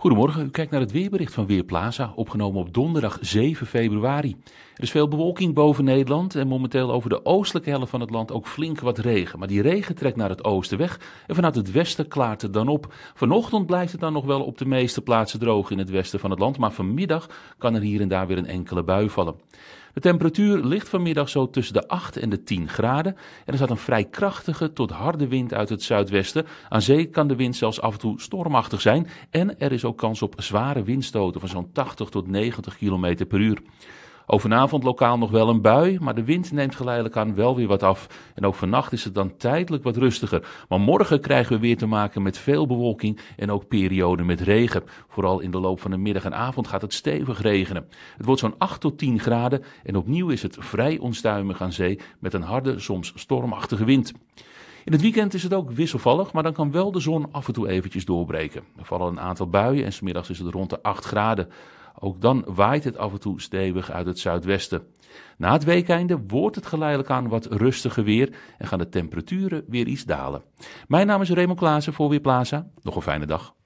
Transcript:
Goedemorgen, u kijkt naar het weerbericht van Weerplaza, opgenomen op donderdag 7 februari. Er is veel bewolking boven Nederland en momenteel over de oostelijke helft van het land ook flink wat regen. Maar die regen trekt naar het oosten weg en vanuit het westen klaart het dan op. Vanochtend blijft het dan nog wel op de meeste plaatsen droog in het westen van het land, maar vanmiddag kan er hier en daar weer een enkele bui vallen. De temperatuur ligt vanmiddag zo tussen de 8 en de 10 graden en er staat een vrij krachtige tot harde wind uit het zuidwesten. Aan zee kan de wind zelfs af en toe stormachtig zijn en er is ook kans op zware windstoten van zo'n 80 tot 90 km per uur. Overavond lokaal nog wel een bui, maar de wind neemt geleidelijk aan wel weer wat af. En ook vannacht is het dan tijdelijk wat rustiger. Maar morgen krijgen we weer te maken met veel bewolking en ook perioden met regen. Vooral in de loop van de middag en avond gaat het stevig regenen. Het wordt zo'n 8 tot 10 graden en opnieuw is het vrij onstuimig aan zee met een harde, soms stormachtige wind. In het weekend is het ook wisselvallig, maar dan kan wel de zon af en toe eventjes doorbreken. Er vallen een aantal buien en smiddags is het rond de 8 graden. Ook dan waait het af en toe stevig uit het zuidwesten. Na het weekeinde wordt het geleidelijk aan wat rustiger weer en gaan de temperaturen weer iets dalen. Mijn naam is Raymond Klaassen voor Weerplaza. Nog een fijne dag.